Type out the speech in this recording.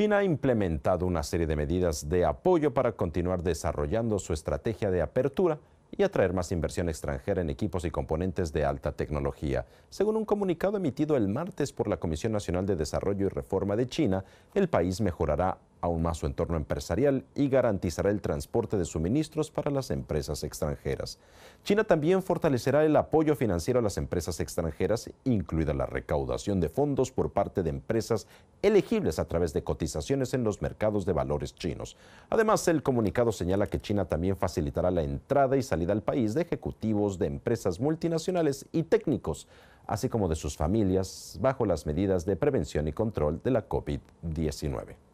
China ha implementado una serie de medidas de apoyo para continuar desarrollando su estrategia de apertura y atraer más inversión extranjera en equipos y componentes de alta tecnología. Según un comunicado emitido el martes por la Comisión Nacional de Desarrollo y Reforma de China, el país mejorará aún más su entorno empresarial y garantizará el transporte de suministros para las empresas extranjeras. China también fortalecerá el apoyo financiero a las empresas extranjeras, incluida la recaudación de fondos por parte de empresas elegibles a través de cotizaciones en los mercados de valores chinos. Además, el comunicado señala que China también facilitará la entrada y salida al país de ejecutivos de empresas multinacionales y técnicos, así como de sus familias, bajo las medidas de prevención y control de la COVID-19.